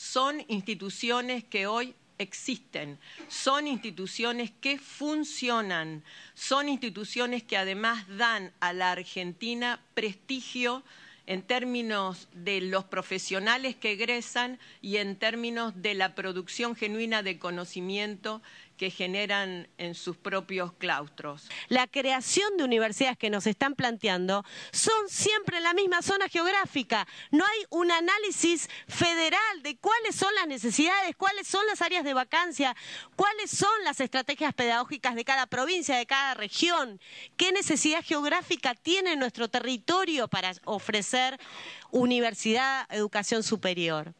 son instituciones que hoy existen, son instituciones que funcionan, son instituciones que además dan a la Argentina prestigio en términos de los profesionales que egresan y en términos de la producción genuina de conocimiento que generan en sus propios claustros. La creación de universidades que nos están planteando son siempre en la misma zona geográfica. No hay un análisis federal de cuáles son las necesidades, cuáles son las áreas de vacancia, cuáles son las estrategias pedagógicas de cada provincia, de cada región, qué necesidad geográfica tiene nuestro territorio para ofrecer universidad, educación superior.